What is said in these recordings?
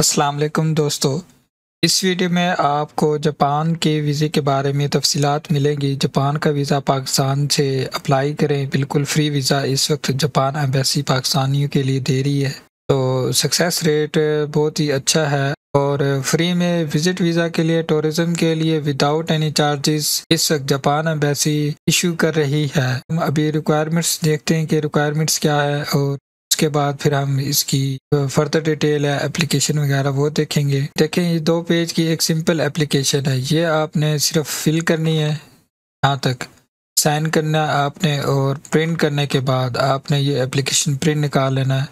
असलम दोस्तों इस वीडियो में आपको जापान के वीज़े के बारे में तफसीत मिलेंगी जापान का वीज़ा पाकिस्तान से अप्लाई करें बिल्कुल फ्री वीज़ा इस वक्त जापान एम्बेसी पाकिस्तानियों के लिए दे रही है तो सक्सेस रेट बहुत ही अच्छा है और फ्री में विजिट वीज़ा के लिए टूरिज्म के लिए विदाउट एनी चार्जेस इस वक्त जापान एम्बेसी इशू कर रही है हम अभी रिक्वायरमेंट्स देखते हैं कि रिक्वायरमेंट्स क्या है और उसके बाद फिर हम इसकी फर्दर डिटेल है एप्लीकेशन वगैरह वो देखेंगे देखें ये दो पेज की एक सिंपल एप्लीकेशन है ये आपने सिर्फ फिल करनी है यहाँ तक साइन करना आपने और प्रिंट करने के बाद आपने ये एप्लीकेशन प्रिंट निकाल लेना है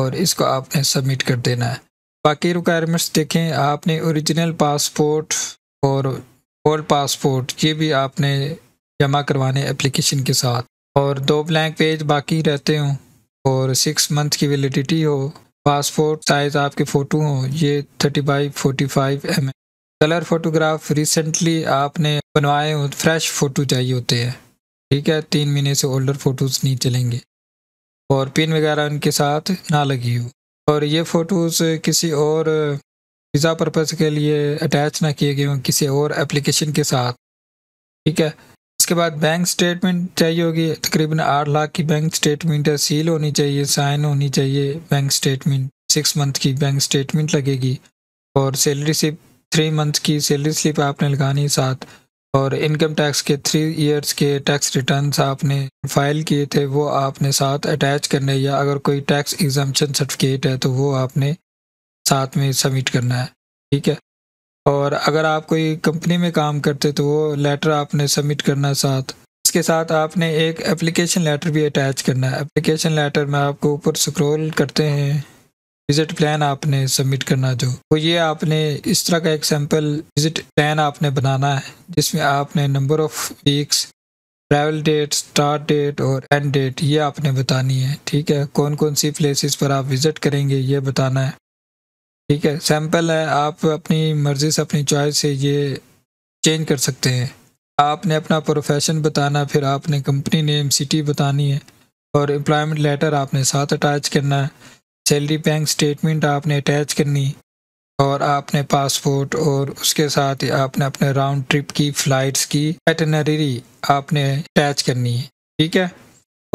और इसको आपने सबमिट कर देना है बाकी रिक्वायरमेंट्स देखें आपने ओरिजिनल पासपोर्ट और ओल्ड पासपोर्ट ये भी आपने जमा करवाने एप्लीकेशन के साथ और दो ब्लैंक पेज बाकी रहते हों और सिक्स मंथ की वैलिडिटी हो पासपोर्ट साइज आपके फ़ोटो हो ये thirty by forty five M colour photograph recently आपने बनवाए हो फ्रेश फ़ोटो चाहिए होते हैं ठीक है तीन महीने से ओल्डर फ़ोटोज़ नहीं चलेंगे और पिन वगैरह उनके साथ ना लगी हो और ये फ़ोटोज़ किसी और वीज़ा पर्पज़ के लिए अटैच ना किए गए हों किसी और एप्लीकेशन के साथ ठीक है इसके बाद बैंक स्टेटमेंट चाहिए होगी तकरीबन आठ लाख की बैंक स्टेटमेंट है सील होनी चाहिए साइन होनी चाहिए बैंक स्टेटमेंट सिक्स मंथ की बैंक स्टेटमेंट लगेगी और सैलरी स्लिप थ्री मंथ की सैलरी स्लिप आपने लगानी साथ और इनकम टैक्स के थ्री इयर्स के टैक्स रिटर्न्स आपने फाइल किए थे वो आपने साथ अटैच करने या अगर कोई टैक्स एग्जामेशन सर्टिफिकेट है तो वो आपने साथ में सबमिट करना है ठीक है और अगर आप कोई कंपनी में काम करते तो वो लेटर आपने सबमिट करना साथ इसके साथ आपने एक एप्लीकेशन लेटर भी अटैच करना है एप्लीकेशन लेटर में आपको ऊपर स्क्रॉल करते हैं विजिट प्लान आपने सबमिट करना जो तो ये आपने इस तरह का एक सैम्पल विजिट प्लान आपने बनाना है जिसमें आपने number of weeks travel date start date और एंड डेट ये आपने बतानी है ठीक है कौन कौन सी प्लेसेस पर आप विज़िट करेंगे ये बताना है ठीक है सैम्पल है आप अपनी मर्ज़ी से अपनी चॉइस से ये चेंज कर सकते हैं आपने अपना प्रोफेशन बताना फिर आपने कंपनी नेम सिटी बतानी है और एम्प्लॉयमेंट लेटर आपने साथ अटैच करना है सैलरी बैंक स्टेटमेंट आपने अटैच करनी और आपने पासपोर्ट और उसके साथ ही आपने अपने राउंड ट्रिप की फ़्लाइट्स की एटनरी आपने अटैच करनी है ठीक है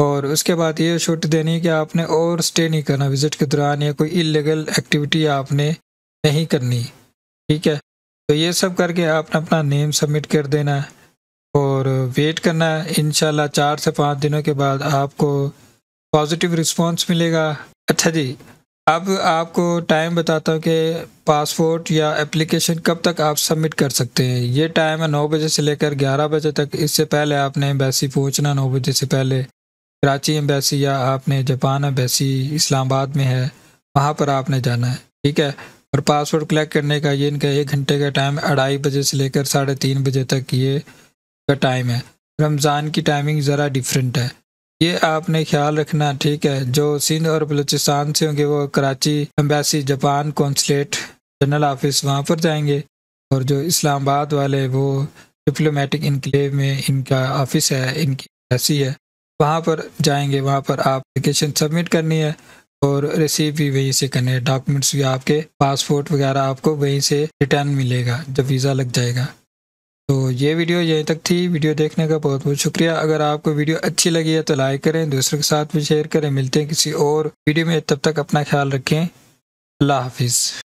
और उसके बाद ये छूट देनी है कि आपने और स्टे नहीं करना विज़िट के दौरान या कोई इलीगल एक्टिविटी आपने नहीं करनी ठीक है तो ये सब करके आपने अपना नेम सबमिट कर देना है और वेट करना है इन चार से पाँच दिनों के बाद आपको पॉजिटिव रिस्पांस मिलेगा अच्छा जी अब आपको टाइम बताता हूँ कि पासपोर्ट या एप्लीकेशन कब तक आप सबमिट कर सकते हैं ये टाइम है नौ बजे से लेकर ग्यारह बजे तक इससे पहले आपने बैसी पहुँचना नौ बजे से पहले कराची एम्बेसी या आपने जापान एम्बेसी इस्लामाबाद में है वहाँ पर आपने जाना है ठीक है और पासवर्ड कलेक्ट करने का ये इनका एक घंटे का टाइम अढ़ाई बजे से लेकर साढ़े तीन बजे तक ये का टाइम है रमज़ान की टाइमिंग ज़रा डिफरेंट है ये आपने ख्याल रखना ठीक है जो सिंध और बलूचिस्तान से होंगे वो Karachi embassy Japan consulate general office वहाँ पर जाएंगे और जो इस्लामाबाद वाले वो डिप्लोमेटिक इनकलेव में इनका ऑफिस है इनकी एम्बेसी है वहाँ पर जाएंगे वहाँ पर आप एप्लीकेशन सबमिट करनी है और रिसीव भी वहीं से करने है डॉक्यूमेंट्स भी आपके पासपोर्ट वगैरह आपको वहीं से रिटर्न मिलेगा जब वीज़ा लग जाएगा तो ये वीडियो यहीं तक थी वीडियो देखने का बहुत बहुत शुक्रिया अगर आपको वीडियो अच्छी लगी है तो लाइक करें दूसरों के साथ भी शेयर करें मिलते हैं किसी और वीडियो में तब तक अपना ख्याल रखें अल्लाह हाफिज़